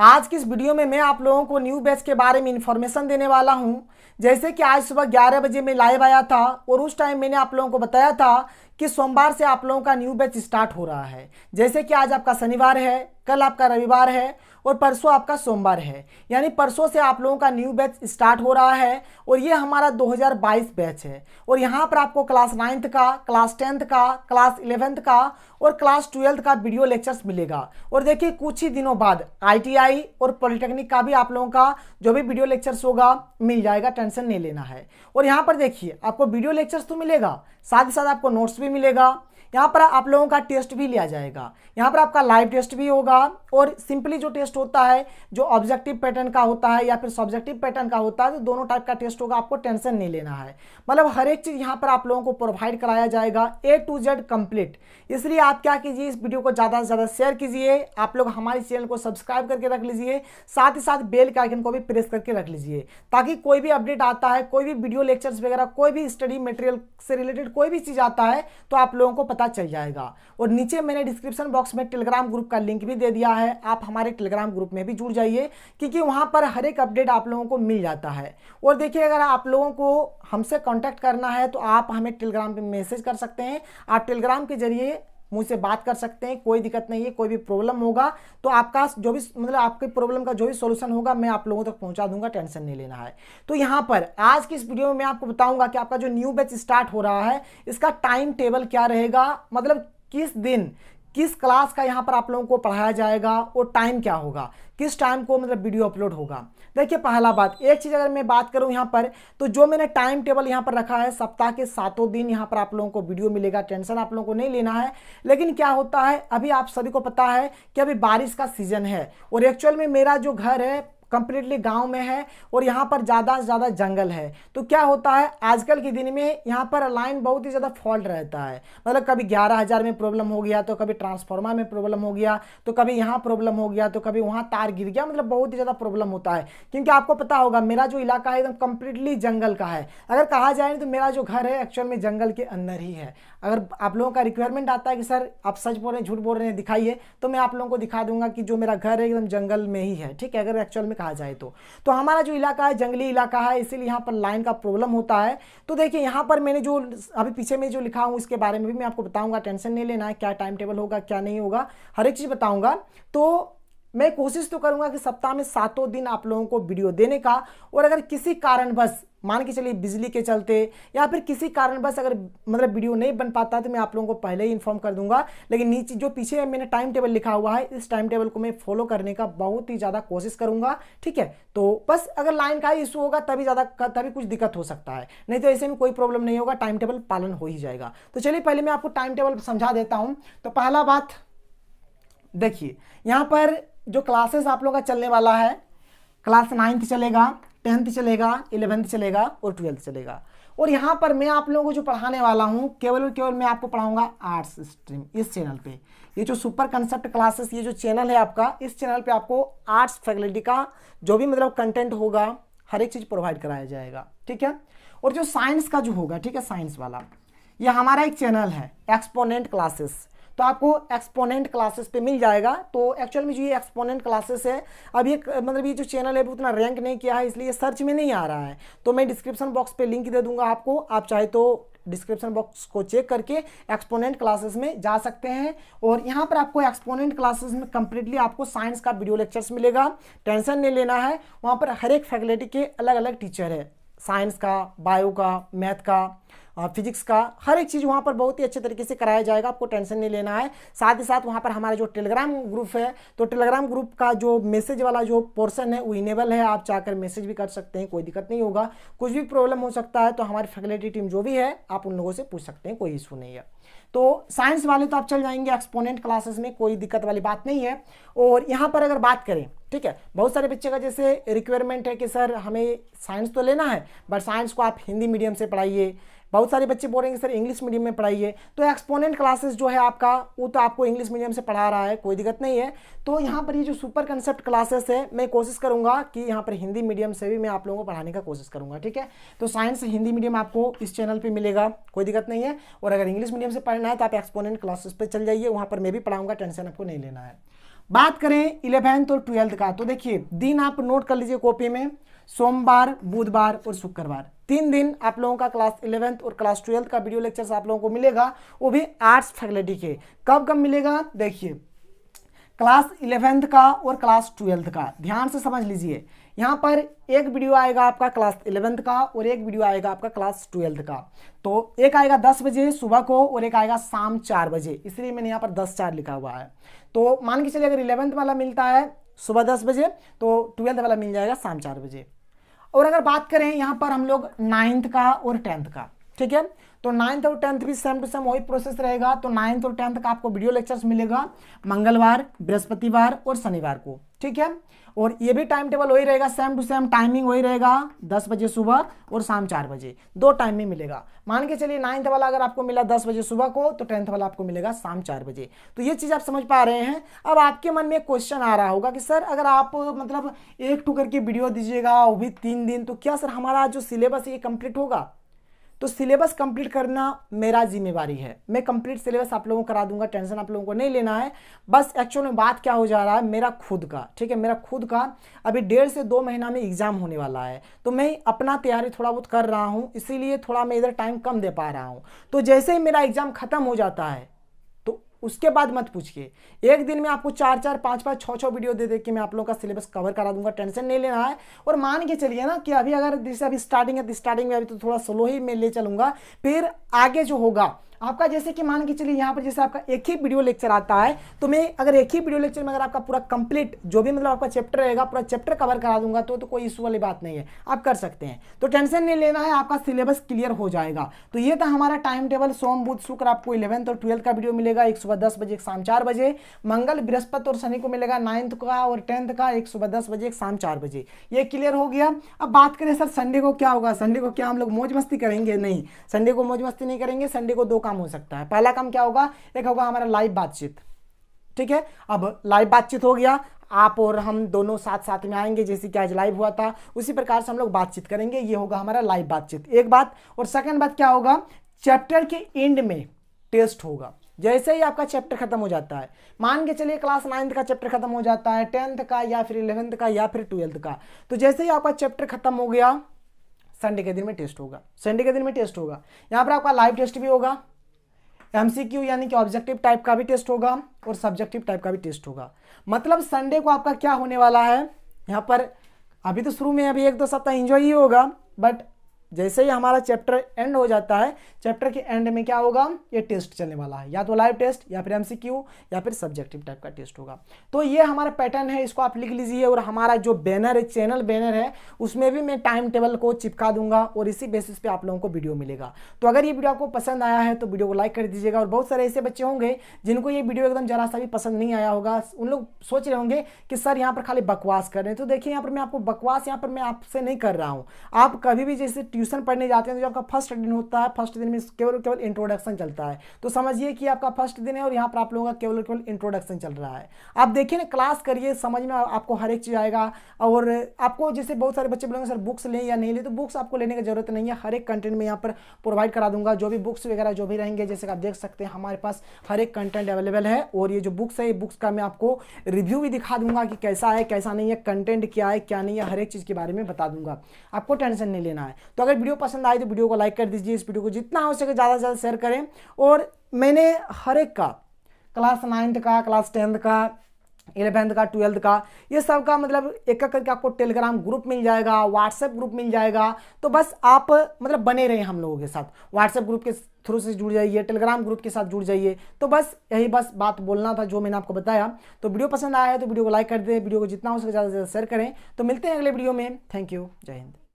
आज की इस वीडियो में मैं आप लोगों को न्यू बैच के बारे में इन्फॉर्मेशन देने वाला हूं जैसे कि आज सुबह 11 बजे मैं लाइव आया था और उस टाइम मैंने आप लोगों को बताया था कि सोमवार से आप लोगों का न्यू बैच स्टार्ट हो रहा है जैसे कि आज आपका शनिवार है कल आपका रविवार है और परसों आपका सोमवार है यानी परसों से आप लोगों का न्यू बैच स्टार्ट हो रहा है और ये हमारा 2022 बैच है और यहाँ पर आपको क्लास नाइन्थ का क्लास टेंथ का क्लास इलेवेंथ का और क्लास ट्वेल्थ का वीडियो लेक्चर्स मिलेगा और देखिए कुछ ही दिनों बाद आईटीआई और पॉलिटेक्निक का भी आप लोगों का जो भी वीडियो लेक्चर्स होगा मिल जाएगा टेंशन नहीं लेना है और यहाँ पर देखिए आपको वीडियो लेक्चर्स तो मिलेगा साथ ही साथ आपको नोट्स भी मिलेगा यहाँ पर आप लोगों का टेस्ट भी लिया जाएगा यहाँ पर आपका लाइव टेस्ट भी होगा और सिंपली जो टेस्ट होता है जो ऑब्जेक्टिव पैटर्न का होता है या फिर सब्जेक्टिव पैटर्न का होता है तो दोनों टाइप का टेस्ट होगा आपको टेंशन नहीं लेना है मतलब हर एक चीज़ यहाँ पर आप लोगों को प्रोवाइड कराया जाएगा ए टू जेड कंप्लीट इसलिए आप क्या कीजिए इस वीडियो को ज़्यादा से ज़्यादा शेयर कीजिए आप लोग हमारे चैनल को सब्सक्राइब करके रख लीजिए साथ ही साथ बेल के आइकन को भी प्रेस करके रख लीजिए ताकि कोई भी अपडेट आता है कोई भी वीडियो लेक्चर्स वगैरह कोई भी स्टडी मटेरियल से रिलेटेड कोई भी चीज़ आता है तो आप लोगों को पता पता चल जाएगा और नीचे मैंने डिस्क्रिप्शन बॉक्स में टेलीग्राम ग्रुप का लिंक भी दे दिया है आप हमारे टेलीग्राम ग्रुप में भी जुड़ जाइए क्योंकि वहाँ पर हर एक अपडेट आप लोगों को मिल जाता है और देखिए अगर आप लोगों को हमसे कॉन्टैक्ट करना है तो आप हमें टेलीग्राम पर मैसेज कर सकते हैं आप टेलीग्राम के जरिए मुझसे बात कर सकते हैं कोई दिक्कत नहीं है कोई भी प्रॉब्लम होगा तो आपका जो भी मतलब आपके प्रॉब्लम का जो भी सोल्यूशन होगा मैं आप लोगों तक पहुंचा दूंगा टेंशन नहीं लेना है तो यहाँ पर आज की इस वीडियो में मैं आपको बताऊंगा कि आपका जो न्यू बैच स्टार्ट हो रहा है इसका टाइम टेबल क्या रहेगा मतलब किस दिन किस क्लास का यहाँ पर आप लोगों को पढ़ाया जाएगा और टाइम क्या होगा किस टाइम को मतलब वीडियो अपलोड होगा देखिए पहला बात एक चीज़ अगर मैं बात करूँ यहाँ पर तो जो मैंने टाइम टेबल यहाँ पर रखा है सप्ताह के सातों दिन यहाँ पर आप लोगों को वीडियो मिलेगा टेंशन आप लोगों को नहीं लेना है लेकिन क्या होता है अभी आप सभी को पता है कि अभी बारिश का सीज़न है और एक्चुअल में मेरा जो घर है कंप्लीटली गांव में है और यहाँ पर ज़्यादा से ज़्यादा जंगल है तो क्या होता है आजकल के दिन में यहाँ पर लाइन बहुत ही ज़्यादा फॉल्ट रहता है मतलब कभी ग्यारह हज़ार में प्रॉब्लम हो गया तो कभी ट्रांसफार्मर में प्रॉब्लम हो गया तो कभी यहाँ प्रॉब्लम हो गया तो कभी वहाँ तार गिर गया मतलब बहुत ही ज़्यादा प्रॉब्लम होता है क्योंकि आपको पता होगा मेरा जो इलाका है एकदम कम्प्लीटली जंगल का है अगर कहा जाए तो मेरा जो घर है एक्चुअल में जंगल के अंदर ही है अगर आप लोगों का रिक्वायरमेंट आता है कि सर आप सच बोल रहे हैं झूठ बोल रहे हैं दिखाइए तो मैं आप लोगों को दिखा दूंगा कि जो मेरा घर है एकदम जंगल में ही है ठीक है अगर एक्चुअल में कहा जाए तो तो हमारा जो इलाका है जंगली इलाका है इसीलिए यहाँ पर लाइन का प्रॉब्लम होता है तो देखिए यहाँ पर मैंने जो अभी पीछे में जो लिखा हूँ इसके बारे में भी मैं आपको बताऊँगा टेंशन नहीं लेना है क्या टाइम टेबल होगा क्या नहीं होगा हर एक चीज़ बताऊँगा तो मैं कोशिश तो करूँगा कि सप्ताह में सातों दिन आप लोगों को वीडियो देने का और अगर किसी कारणवश मान के चलिए बिजली के चलते या फिर किसी कारणवश अगर मतलब वीडियो नहीं बन पाता तो मैं आप लोगों को पहले ही इन्फॉर्म कर दूंगा लेकिन नीचे जो पीछे मैंने टाइम टेबल लिखा हुआ है इस टाइम टेबल को मैं फॉलो करने का बहुत ही ज़्यादा कोशिश करूंगा ठीक है तो बस अगर लाइन का ही इशू होगा तभी ज़्यादा तभी कुछ दिक्कत हो सकता है नहीं तो ऐसे में कोई प्रॉब्लम नहीं होगा टाइम टेबल पालन हो ही जाएगा तो चलिए पहले मैं आपको टाइम टेबल समझा देता हूँ तो पहला बात देखिए यहाँ पर जो क्लासेस आप लोग का चलने वाला है क्लास नाइन्थ चलेगा टेंथ चलेगा इलेवेंथ चलेगा और ट्वेल्थ चलेगा और यहाँ पर मैं आप लोगों को जो पढ़ाने वाला हूँ केवल और केवल मैं आपको पढ़ाऊंगा आर्ट्स स्ट्रीम इस चैनल पे ये जो सुपर कंसेप्ट क्लासेस ये जो चैनल है आपका इस चैनल पे आपको आर्ट्स फैकल्टी का जो भी मतलब कंटेंट होगा हर एक चीज़ प्रोवाइड कराया जाएगा ठीक है और जो साइंस का जो होगा ठीक है साइंस वाला ये हमारा एक चैनल है एक्सपोनेंट क्लासेस तो आपको एक्सपोनेंट क्लासेस पे मिल जाएगा तो एक्चुअल में जो ये एक्सपोनेंट क्लासेस है अब ये मतलब ये जो चैनल है वो उतना रैंक नहीं किया है इसलिए सर्च में नहीं आ रहा है तो मैं डिस्क्रिप्शन बॉक्स पर लिंक दे दूंगा आपको आप चाहे तो डिस्क्रिप्शन बॉक्स को चेक करके एक्सपोनेंट क्लासेस में जा सकते हैं और यहाँ पर आपको एक्सपोनेंट क्लासेस में कंप्लीटली आपको साइंस का वीडियो लेक्चर्स मिलेगा टेंशन नहीं लेना है वहाँ पर हर एक फैकल्टी के अलग अलग टीचर है साइंस का बायो का मैथ का फिजिक्स का हर एक चीज़ वहाँ पर बहुत ही अच्छे तरीके से कराया जाएगा आपको टेंशन नहीं लेना है साथ ही साथ वहाँ पर हमारा जो टेलीग्राम ग्रुप है तो टेलीग्राम ग्रुप का जो मैसेज वाला जो पोर्सन है वो इनेबल है आप चाहकर मैसेज भी कर सकते हैं कोई दिक्कत नहीं होगा कुछ भी प्रॉब्लम हो सकता है तो हमारी फैकल्टी टीम जो भी है आप उन लोगों से पूछ सकते हैं कोई इशू नहीं है तो साइंस वाले तो आप चल जाएंगे एक्सपोनेंट क्लासेस में कोई दिक्कत वाली बात नहीं है और यहाँ पर अगर बात करें ठीक है बहुत सारे बच्चे का जैसे रिक्वायरमेंट है कि सर हमें साइंस तो लेना है बट साइंस को आप हिंदी मीडियम से पढ़ाइए बहुत सारे बच्चे बोल रहे हैं सर इंग्लिश मीडियम में पढ़ाइए तो एक्सपोनेंट क्लासेस जो है आपका वो तो आपको इंग्लिश मीडियम से पढ़ा रहा है कोई दिक्कत नहीं है तो यहाँ पर ये जो सुपर कंसेप्ट क्लासेस है मैं कोशिश करूँगा कि यहाँ पर हिंदी मीडियम से भी मैं आप लोगों को पढ़ाने का कोशिश करूँगा ठीक है तो साइंस हिंदी मीडियम आपको इस चैनल पर मिलेगा कोई दिक्कत नहीं है और अगर इंग्लिश मीडियम से पढ़ना है तो आप एक्सपोनेंट क्लासेस पर चल जाइए वहाँ पर मैं भी पढ़ाऊँगा टेंशन आपको नहीं लेना है बात करें इलेवेंथ और ट्वेल्थ का तो देखिए दिन आप नोट कर लीजिए कॉपी में सोमवार बुधवार और शुक्रवार तीन दिन आप लोगों का क्लास इलेवेंथ और क्लास ट्वेल्थ का वीडियो लेक्चर आप लोगों को मिलेगा वो भी आर्ट्स फैकल्टी के कब कब मिलेगा देखिए क्लास इलेवेंथ का और क्लास ट्वेल्थ का ध्यान से समझ लीजिए यहाँ पर एक वीडियो आएगा आपका क्लास इलेवेंथ का और एक वीडियो आएगा आपका क्लास ट्वेल्थ का तो एक आएगा दस बजे सुबह को और एक आएगा शाम चार बजे इसलिए मैंने यहाँ पर दस चार लिखा हुआ है तो मान के चलिए अगर इलेवेंथ वाला मिलता है सुबह दस बजे तो ट्वेल्थ वाला मिल जाएगा शाम चार बजे और अगर बात करें यहाँ पर हम लोग नाइन्थ का और टेंथ का ठीक है तो नाइन्थ और टेंथ भी सेम टू सेम वही प्रोसेस रहेगा तो नाइन्थ और टेंथ का आपको वीडियो लेक्चर्स मिलेगा मंगलवार बृहस्पतिवार और शनिवार को ठीक है और ये भी टाइम टेबल वही रहेगा सेम टू सेम टाइमिंग वही रहेगा दस बजे सुबह और शाम चार बजे दो टाइम में मिलेगा मान के चलिए नाइन्थ वाला अगर आपको मिला दस बजे सुबह को तो टेंथ वाला आपको मिलेगा शाम चार बजे तो ये चीज़ आप समझ पा रहे हैं अब आपके मन में क्वेश्चन आ रहा होगा कि सर अगर आप मतलब एक टू करके वीडियो दीजिएगा वो भी तीन दिन तो क्या सर हमारा जो सिलेबस ये कंप्लीट होगा तो सिलेबस कंप्लीट करना मेरा जिम्मेवारी है मैं कंप्लीट सिलेबस आप लोगों को करा दूंगा टेंशन आप लोगों को नहीं लेना है बस एक्चुअल में बात क्या हो जा रहा है मेरा खुद का ठीक है मेरा खुद का अभी डेढ़ से दो महीना में एग्ज़ाम होने वाला है तो मैं अपना तैयारी थोड़ा बहुत कर रहा हूँ इसीलिए थोड़ा मैं इधर टाइम कम दे पा रहा हूँ तो जैसे ही मेरा एग्ज़ाम ख़त्म हो जाता है उसके बाद मत पूछिए एक दिन में आपको चार चार पांच पांच छः छः वीडियो दे दे कि मैं आप लोगों का सिलेबस कवर करा दूंगा टेंशन नहीं लेना है और मान के चलिए ना कि अभी अगर जैसे अभी स्टार्टिंग है स्टार्टिंग में अभी तो थोड़ा स्लो ही मैं ले चलूंगा फिर आगे जो होगा आपका जैसे कि मान के चलिए यहाँ पर जैसे आपका एक ही वीडियो लेक्चर आता है तो मैं अगर एक ही वीडियो लेक्चर में अगर आपका पूरा कंप्लीट जो भी मतलब आपका चैप्टर रहेगा पूरा चैप्टर कवर करा दूंगा तो, तो कोई इशू वाली बात नहीं है आप कर सकते हैं तो टेंशन नहीं लेना है आपका सिलेबस क्लियर हो जाएगा तो ये था हमारा टाइम टेबल सोम बुध शुक्र आपको इलेवंथ और ट्वेल्थ का वीडियो मिलेगा एक सुबह दस बजे एक शाम चार बजे मंगल बृहस्पति और शनि को मिलेगा नाइन्थ का और टेंथ का एक सुबह दस बजे एक शाम चार बजे ये क्लियर हो गया अब बात करें सर संडे को क्या होगा संडे को क्या हम लोग मौज मस्ती करेंगे नहीं संडे को मौज मस्ती नहीं करेंगे संडे को दो काम काम हो सकता है पहला काम क्या होगा एक होगा हमारा लाइव बातचीत ठीक है अब लाइव बातचीत हो गया आप और हम दोनों साथ साथ में आएंगे जैसे कि आज लाइव हुआ था उसी प्रकार से हम लोग बातचीत करेंगे ये होगा हमारा लाइव बातचीत एक बात और सेकंड बात क्या होगा चैप्टर के एंड में टेस्ट होगा जैसे ही आपका चैप्टर खत्म हो जाता है मान के चलिए क्लास नाइन्थ का चैप्टर खत्म हो जाता है टेंथ का या फिर इलेवेंथ का या फिर ट्वेल्थ का तो जैसे ही आपका चैप्टर खत्म हो गया संडे के दिन में टेस्ट होगा संडे के दिन में टेस्ट होगा यहाँ पर आपका लाइव टेस्ट भी होगा एमसीक्यू यानी कि ऑब्जेक्टिव टाइप का भी टेस्ट होगा और सब्जेक्टिव टाइप का भी टेस्ट होगा मतलब संडे को आपका क्या होने वाला है यहाँ पर अभी तो शुरू में अभी एक दो सप्ताह इंजॉय ही होगा बट जैसे ही हमारा चैप्टर एंड हो जाता है चैप्टर के एंड में क्या होगा ये टेस्ट चलने वाला है या तो लाइव टेस्ट या फिर एमसीक्यू या फिर सब्जेक्टिव टाइप का टेस्ट होगा तो ये हमारा पैटर्न है इसको आप लिख लीजिए और हमारा जो बैनर है चैनल बैनर है उसमें भी मैं टाइम टेबल को चिपका दूंगा और इसी बेसिस पे आप लोगों को वीडियो मिलेगा तो अगर ये वीडियो आपको पसंद आया है तो वीडियो को लाइक कर दीजिएगा और बहुत सारे ऐसे बच्चे होंगे जिनको ये वीडियो एकदम जरा सा भी पसंद नहीं आया होगा उन लोग सोच रहे होंगे कि सर यहाँ पर खाली बकवास कर रहे हैं तो देखिए यहाँ पर मैं आपको बकवास यहाँ पर मैं आपसे नहीं कर रहा हूँ आप कभी भी जैसे ट्यूशन पढ़ने जाते हैं तो जो आपका फर्स्ट दिन होता है फर्स्ट दिन में केवल केवल इंट्रोडक्शन चलता है तो समझिए कि आपका फर्स्ट दिन है और यहाँ पर आप लोगों का केवल केवल इंट्रोडक्शन चल रहा है आप देखिए ना क्लास करिए समझ में आपको हर एक चीज़ आएगा और आपको जैसे बहुत सारे बच्चे बोलेंगे सर बुक्स लें या नहीं लें तो बुक्स आपको लेने की जरूरत नहीं है हर एक कंटेंट में यहाँ पर प्रोवाइड करा दूंगा जो भी बुक्स वगैरह जो भी रहेंगे जैसे आप देख सकते हैं हमारे पास हर एक कंटेंट अवेलेबल है और ये जो बुक्स है ये बुक्स का मैं आपको रिव्यू भी दिखा दूंगा कि कैसा है कैसा नहीं है कंटेंट क्या है क्या नहीं है हर एक चीज़ के बारे में बता दूंगा आपको टेंशन नहीं लेना है तो अगर अगर वीडियो पसंद आए तो वीडियो को लाइक कर दीजिए इस वीडियो को जितना हो सके ज़्यादा से ज़्यादा शेयर करें और मैंने हर एक का क्लास नाइन्थ का क्लास टेंथ का इलेवेंथ का ट्वेल्थ का ये सब का मतलब एक एक करके आपको टेलीग्राम ग्रुप मिल जाएगा व्हाट्सएप ग्रुप मिल जाएगा तो बस आप मतलब बने रहें हम लोगों के साथ व्हाट्सएप ग्रुप के थ्रू से जुड़ जाइए टेलीग्राम ग्रुप के साथ जुड़ जाइए तो बस यही बस बात बोलना था जो मैंने आपको बताया तो वीडियो पसंद आया है तो वीडियो को लाइक कर दें वीडियो को जितना हो सके ज़्यादा से ज़्यादा शेयर करें तो मिलते हैं अगले वीडियो में थैंक यू जय हिंद